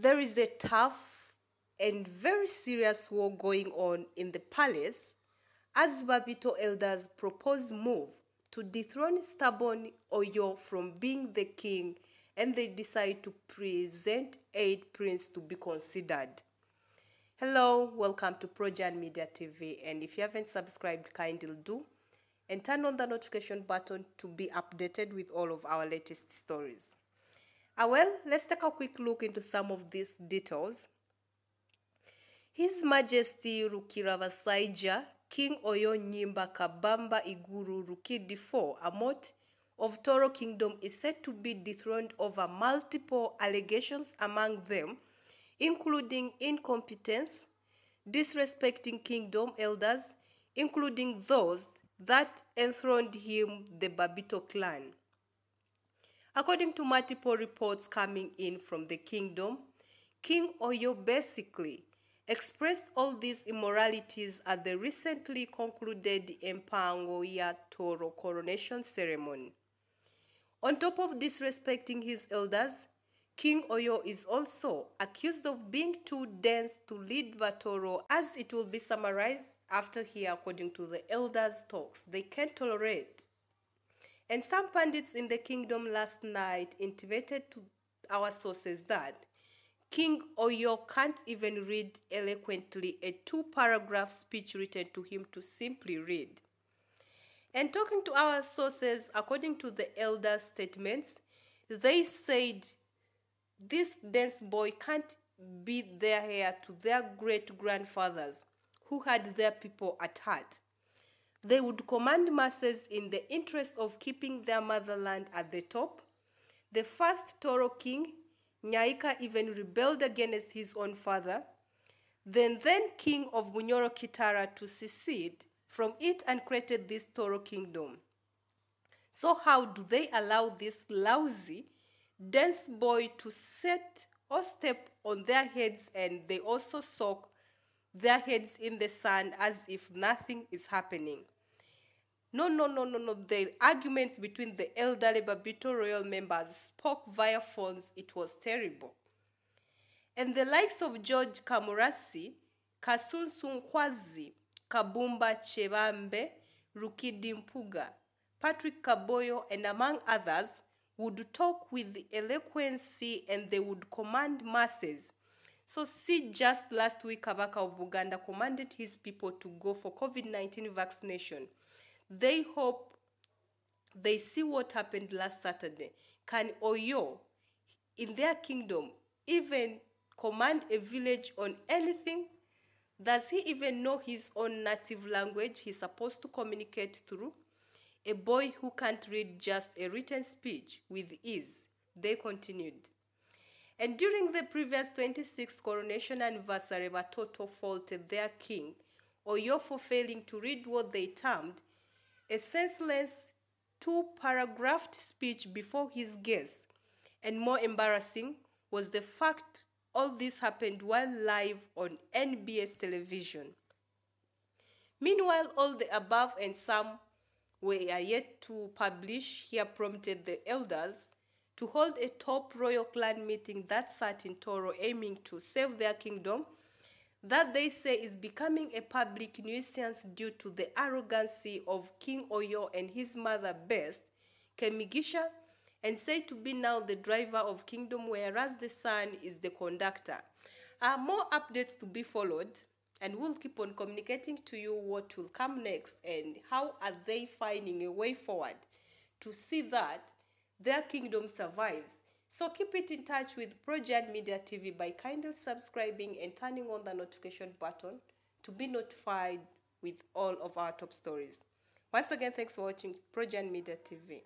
there is a tough and very serious war going on in the palace as Babito elders propose move to dethrone stubborn Oyo from being the king and they decide to present eight prince to be considered. Hello, welcome to Projan Media TV and if you haven't subscribed, kindly do and turn on the notification button to be updated with all of our latest stories. Ah, well, let's take a quick look into some of these details. His Majesty Rukiravasaija, King Oyo Nyimba Kabamba Iguru Rukidi IV, Amot of Toro Kingdom, is said to be dethroned over multiple allegations among them, including incompetence, disrespecting kingdom elders, including those that enthroned him, the Babito clan. According to multiple reports coming in from the kingdom, King Oyo basically expressed all these immoralities at the recently concluded Empangoya Ya Toro coronation ceremony. On top of disrespecting his elders, King Oyo is also accused of being too dense to lead Batoro as it will be summarized after here according to the elders' talks. They can't tolerate and some pundits in the kingdom last night intimated to our sources that King Oyo can't even read eloquently a two paragraph speech written to him to simply read. And talking to our sources, according to the elders' statements, they said this dense boy can't be their heir to their great grandfathers who had their people at heart. They would command masses in the interest of keeping their motherland at the top. The first Toro king, Nyaika, even rebelled against his own father, Then, then king of Bunyoro Kitara, to secede from it and created this Toro kingdom. So, how do they allow this lousy, dense boy to set or step on their heads and they also soak their heads in the sand as if nothing is happening. No, no, no, no, no. The arguments between the elderly Babito royal members spoke via phones. It was terrible. And the likes of George Kamurasi, Kasunsun Kwazi, Kabumba Chebambe, Rukidi Patrick Kaboyo, and among others, would talk with eloquency and they would command masses so see just last week Kabaka of Buganda commanded his people to go for COVID-19 vaccination. They hope they see what happened last Saturday. Can Oyo, in their kingdom, even command a village on anything? Does he even know his own native language he's supposed to communicate through? A boy who can't read just a written speech with ease. They continued. And during the previous 26th coronation anniversary, Watoto faulted their king, Oyo, for failing to read what they termed a senseless two-paragraphed speech before his guests. And more embarrassing was the fact all this happened while live on NBS television. Meanwhile, all the above and some were yet to publish here prompted the elders to hold a top royal clan meeting that sat in Toro aiming to save their kingdom that they say is becoming a public nuisance due to the arrogancy of King Oyo and his mother Best, Kemigisha, and said to be now the driver of kingdom whereas the son is the conductor. Are more updates to be followed and we'll keep on communicating to you what will come next and how are they finding a way forward to see that their kingdom survives. So keep it in touch with ProGen Media TV by kindly subscribing and turning on the notification button to be notified with all of our top stories. Once again, thanks for watching ProGen Media TV.